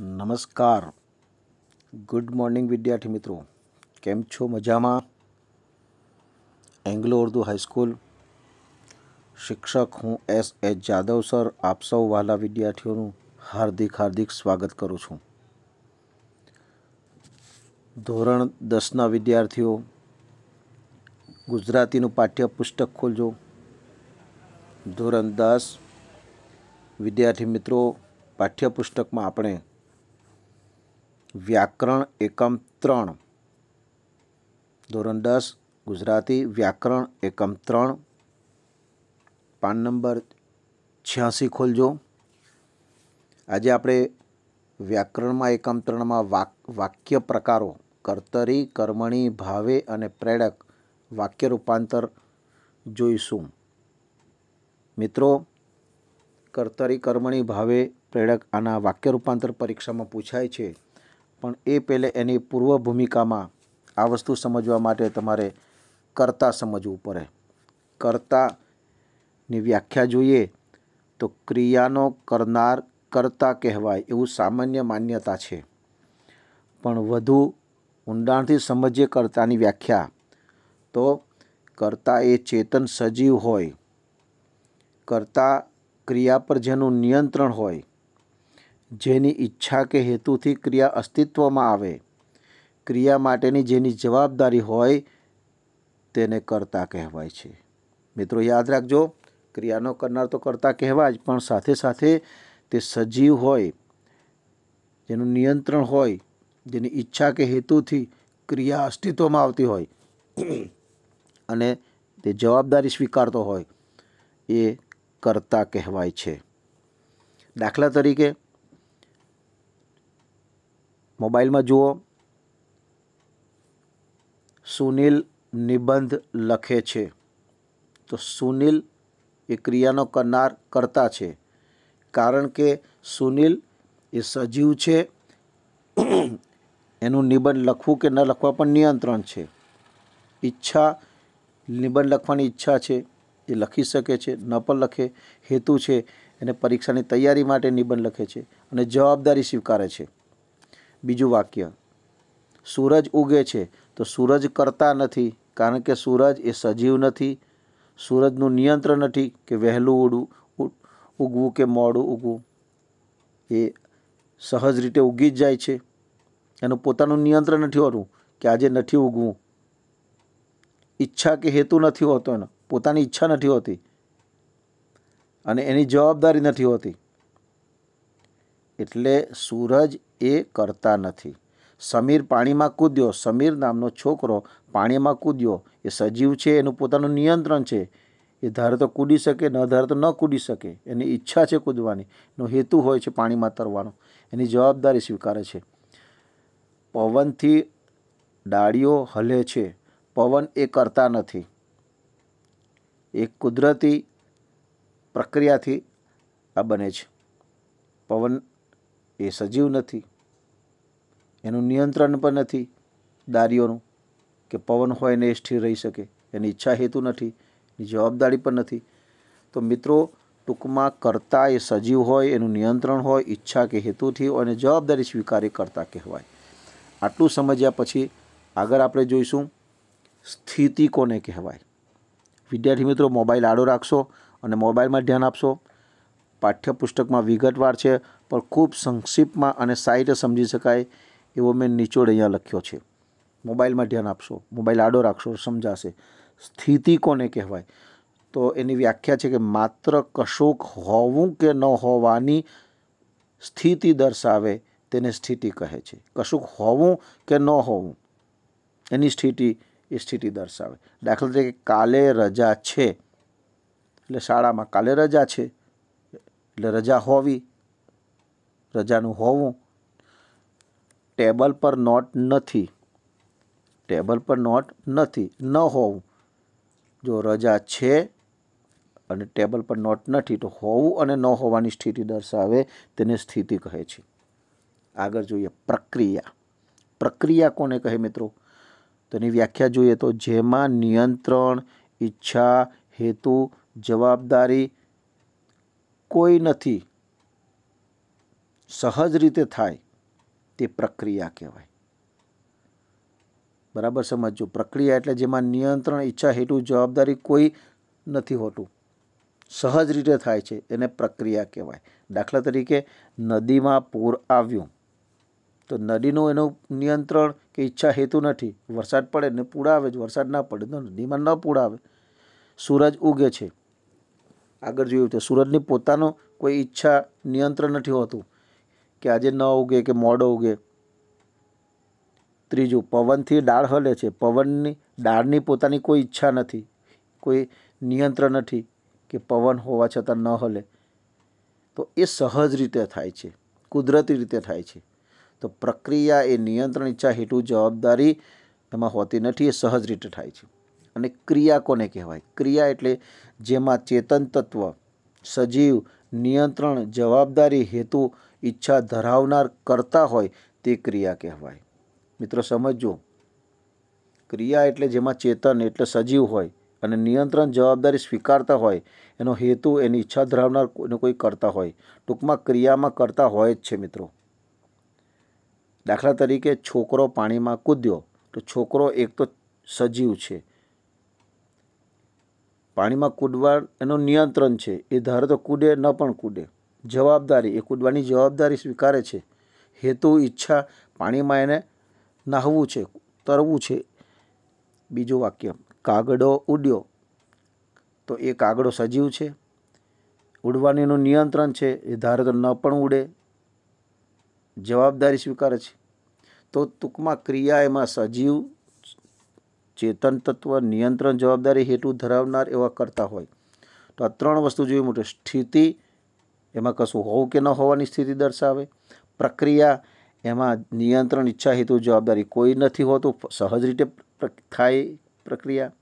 નમસ્કાર good morning વિદ્યાર્થી મિત્રો કેમ છો મજામાં એંગ્લો ઉર્દુ હાઈસ્કૂલ શિક્ષક હું એસ એચ જાદવ સર આપ સૌ વાલા વિદ્યાર્થીઓનું હાર્દિક હાર્દિક સ્વાગત કરું છું ધોરણ દસના વિદ્યાર્થીઓ ગુજરાતીનું પાઠ્યપુસ્તક ખોલજો ધોરણ દસ વિદ્યાર્થી મિત્રો પાઠ્યપુસ્તકમાં આપણે વ્યાકરણ એકમ ત્રણ ધોરણ દસ ગુજરાતી વ્યાકરણ એકમ ત્રણ પાન નંબર છ્યાસી ખોલજો આજે આપણે વ્યાકરણમાં એકમ ત્રણમાં વાક વાક્ય પ્રકારો કર્તરી કર્મણી ભાવે અને પ્રેરક વાક્ય રૂપાંતર જોઈશું મિત્રો કર્તરી કર્મણી ભાવે પ્રેરક આના વાક્ય રૂપાંતર પરીક્ષામાં પૂછાય છે પણ એ પહેલે એની પૂર્વ ભૂમિકામાં આ વસ્તુ સમજવા માટે તમારે કરતાં સમજવું પડે કર્તાની વ્યાખ્યા જોઈએ તો ક્રિયાનો કરનાર કરતા કહેવાય એવું સામાન્ય માન્યતા છે પણ વધુ ઊંડાણથી સમજીએ કર્તાની વ્યાખ્યા તો કર્તા એ ચેતન સજીવ હોય કર્તા ક્રિયા પર જેનું નિયંત્રણ હોય જેની ઈચ્છા કે હેતુથી ક્રિયા અસ્તિત્વમાં આવે ક્રિયા માટેની જેની જવાબદારી હોય તેને કરતા કહેવાય છે મિત્રો યાદ રાખજો ક્રિયાનો કરનાર તો કરતા કહેવાય જ પણ સાથે સાથે તે સજીવ હોય જેનું નિયંત્રણ હોય જેની ઈચ્છા કે હેતુથી ક્રિયા અસ્તિત્વમાં આવતી હોય અને તે જવાબદારી સ્વીકારતો હોય એ કરતા કહેવાય છે દાખલા તરીકે મોબાઈલમાં જુઓ સુનિલ નિબંધ લખે છે તો સુનિલ એ ક્રિયાનો કરનાર કરતા છે કારણ કે સુનિલ એ સજીવ છે એનું નિબંધ લખવું કે ન લખવા પણ નિયંત્રણ છે ઈચ્છા નિબંધ લખવાની ઈચ્છા છે એ લખી શકે છે ન પણ લખે હેતુ છે એને પરીક્ષાની તૈયારી માટે નિબંધ લખે છે અને જવાબદારી સ્વીકારે છે બીજું વાક્ય સૂરજ ઉગે છે તો સૂરજ કરતા નથી કારણ કે સૂરજ એ સજીવ નથી સૂરજનું નિયંત્રણ નથી કે વહેલું ઉડવું ઉગવું કે મોડું ઉગવું એ સહજ રીતે ઉગી જ જાય છે એનું પોતાનું નિયંત્રણ નથી હોતું કે આજે નથી ઉગવું ઈચ્છા કે હેતુ નથી હોતો એનો પોતાની ઈચ્છા નથી હોતી અને એની જવાબદારી નથી હોતી એટલે સૂરજ એ કરતા નથી સમીર પાણીમાં કૂદ્યો સમીર નામનો છોકરો પાણીમાં કૂદ્યો એ સજીવ છે એનું પોતાનું નિયંત્રણ છે એ ધારે તો કૂદી શકે ન ધારે તો ન કૂદી શકે એની ઈચ્છા છે કૂદવાની એનો હેતુ હોય છે પાણીમાં તરવાનો એની જવાબદારી સ્વીકારે છે પવનથી ડાળીઓ હલે છે પવન એ કરતા નથી એક કુદરતી પ્રક્રિયાથી આ બને છે પવન એ સજીવ નથી એનું નિયંત્રણ પણ નથી દારીઓનું કે પવન હોય ને એ સ્થિર રહી શકે એની ઈચ્છા હેતુ નથી એની જવાબદારી પણ નથી તો મિત્રો ટૂંકમાં કરતા એ સજીવ હોય એનું નિયંત્રણ હોય ઈચ્છા કે હેતુથી હોય અને જવાબદારી સ્વીકારી કરતા કહેવાય આટલું સમજ્યા પછી આગળ આપણે જોઈશું સ્થિતિ કોને કહેવાય વિદ્યાર્થી મિત્રો મોબાઈલ આડો રાખશો અને મોબાઈલમાં ધ્યાન આપશો પાઠ્યપુસ્તકમાં વિગતવાર છે પણ ખૂબ સંક્ષિપ્તમાં અને સાહિત્ય સમજી શકાય એવો મેં નિચોડ અહીંયા લખ્યો છે મોબાઈલમાં ધ્યાન આપશો મોબાઈલ આડો રાખશો સમજાશે સ્થિતિ કોને કહેવાય તો એની વ્યાખ્યા છે કે માત્ર કશુંક હોવું કે ન હોવાની સ્થિતિ દર્શાવે તેને સ્થિતિ કહે છે કશુંક હોવું કે ન હોવું એની સ્થિતિ એ સ્થિતિ દર્શાવે દાખલા તરીકે કાલે રજા છે એટલે શાળામાં કાલે રજા છે એટલે રજા હોવી રજાનું હોવું ટેબલ પર નોટ નથી ટેબલ પર નોટ નથી ન હોવું જો રજા છે અને ટેબલ પર નોટ નથી તો હોવું અને ન હોવાની સ્થિતિ દર્શાવે તેને સ્થિતિ કહે છે આગળ જોઈએ પ્રક્રિયા પ્રક્રિયા કોને કહે મિત્રો તેની વ્યાખ્યા જોઈએ તો જેમાં નિયંત્રણ ઈચ્છા હેતુ જવાબદારી કોઈ નથી સહજ રીતે થાય તે પ્રક્રિયા કહેવાય બરાબર સમજો પ્રક્રિયા એટલે જેમાં નિયંત્રણ ઈચ્છા હેતુ જવાબદારી કોઈ નથી હોતું સહજ રીતે થાય છે એને પ્રક્રિયા કહેવાય દાખલા તરીકે નદીમાં પૂર આવ્યું તો નદીનું એનું નિયંત્રણ કે ઈચ્છા હેતુ નથી વરસાદ પડે ને પૂર આવે જ વરસાદ ના પડે તો નદીમાં ન પૂર આવે સૂરજ ઉગે છે આગળ જોયું તો સૂરજની પોતાનો કોઈ ઈચ્છા નિયંત્રણ નથી હોતું કે આજે ન ઉગે કે મોડો ઉગે ત્રીજું પવનથી ડાળ હલે છે પવનની ડાળની પોતાની કોઈ ઈચ્છા નથી કોઈ નિયંત્રણ નથી કે પવન હોવા છતાં ન હલે તો એ સહજ રીતે થાય છે કુદરતી રીતે થાય છે તો પ્રક્રિયા એ નિયંત્રણ ઈચ્છા હેઠળ જવાબદારી એમાં હોતી નથી એ સહજ રીતે થાય છે અને ક્રિયા કોને કહેવાય ક્રિયા એટલે જેમાં ચેતન તત્વ સજીવ નિયંત્રણ જવાબદારી હેતુ ઈચ્છા ધરાવનાર કરતા હોય તે ક્રિયા કહેવાય મિત્રો સમજો ક્રિયા એટલે જેમાં ચેતન એટલે સજીવ હોય અને નિયંત્રણ જવાબદારી સ્વીકારતા હોય એનો હેતુ એની ઈચ્છા ધરાવનાર એને કોઈ કરતા હોય ટૂંકમાં ક્રિયામાં કરતા હોય જ છે મિત્રો દાખલા તરીકે છોકરો પાણીમાં કૂદ્યો તો છોકરો એક તો સજીવ છે પાણીમાં કૂદવા એનું નિયંત્રણ છે એ ધારે તો કૂદે ન પણ કૂદે જવાબદારી એ કૂદવાની જવાબદારી સ્વીકારે છે હેતુ ઈચ્છા પાણીમાં એને નાહવું છે તરવું છે બીજું વાક્ય કાગડો ઉડ્યો તો એ કાગડો સજીવ છે ઉડવાનીનું નિયંત્રણ છે એ ધારે તો ન પણ ઉડે જવાબદારી સ્વીકારે છે તો ટૂંકમાં ક્રિયા એમાં સજીવ ચેતન તત્વ નિયંત્રણ જવાબદારી હેતુ ધરાવનાર એવા કરતા હોય તો આ ત્રણ વસ્તુ જોવી મોટી સ્થિતિ એમાં કશું હોવું કે ન હોવાની સ્થિતિ દર્શાવે પ્રક્રિયા એમાં નિયંત્રણ ઈચ્છા હેતુ જવાબદારી કોઈ નથી હોતું સહજ રીતે થાય પ્રક્રિયા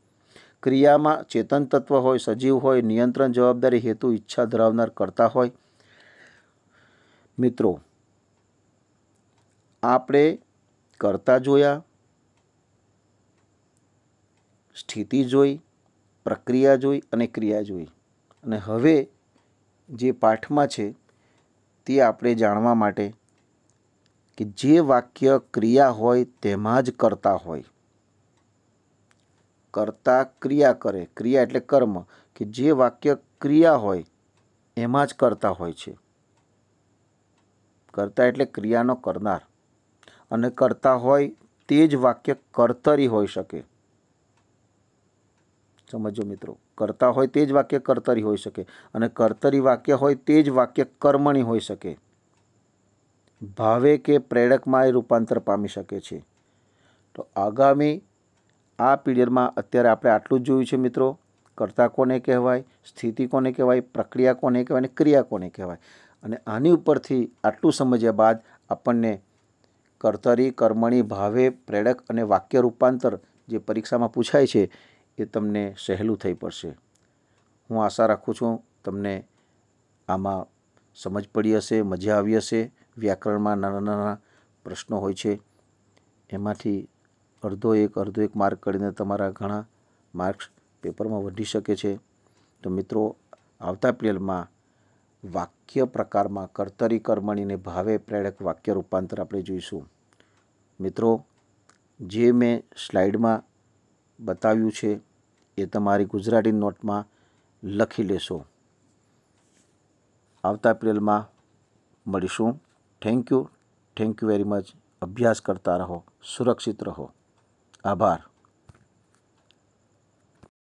ક્રિયામાં ચેતન તત્વ હોય સજીવ હોય નિયંત્રણ જવાબદારી હેતુ ઈચ્છા ધરાવનાર કરતા હોય મિત્રો આપણે કરતા જોયા સ્થિતિ જોઈ પ્રક્રિયા જોઈ અને ક્રિયા જોઈ અને હવે જે પાઠમાં છે તે આપણે જાણવા માટે કે જે વાક્ય ક્રિયા હોય તેમાં જ કરતા હોય કરતા ક્રિયા કરે ક્રિયા એટલે કર્મ કે જે વાક્ય ક્રિયા હોય એમાં જ કરતા હોય છે કરતા એટલે ક્રિયાનો કરનાર અને કરતા હોય તે જ વાક્ય કર્તરી હોઈ શકે સમજો મિત્રો કરતા હોય તે જ વાક્ય કર્તરી હોઈ શકે અને કર્તરી વાક્ય હોય તે જ વાક્ય કર્મણી હોઈ શકે ભાવે કે પ્રેરકમાં એ રૂપાંતર પામી શકે છે તો આગામી આ પીરિયડમાં અત્યારે આપણે આટલું જ જોયું છે મિત્રો કરતા કોને કહેવાય સ્થિતિ કોને કહેવાય પ્રક્રિયા કોને કહેવાય અને ક્રિયા કોને કહેવાય અને આની ઉપરથી આટલું સમજ્યા બાદ આપણને કર્તરી કર્મણી ભાવે પ્રેરક અને વાક્ય રૂપાંતર જે પરીક્ષામાં પૂછાય છે એ તમને સહેલું થઈ પડશે હું આશા રાખું છું તમને આમાં સમજ પડી હશે મજા આવી હશે વ્યાકરણમાં નાના નાના પ્રશ્નો હોય છે એમાંથી અડધો એક અડધો એક માર્ક કરીને તમારા ઘણા માર્ક્સ પેપરમાં વધી શકે છે તો મિત્રો આવતા પ્લેલમાં વાક્ય પ્રકારમાં કર્તરી કર્મણીને ભાવે પ્રેરક વાક્ય રૂપાંતર આપણે જોઈશું મિત્રો જે મેં સ્લાઇડમાં બતાવ્યું છે એ તમારી ગુજરાતી નોટમાં લખી લેશો આવતા એપ્રિલમાં મળીશું thank you thank you very much અભ્યાસ કરતા રહો સુરક્ષિત રહો આભાર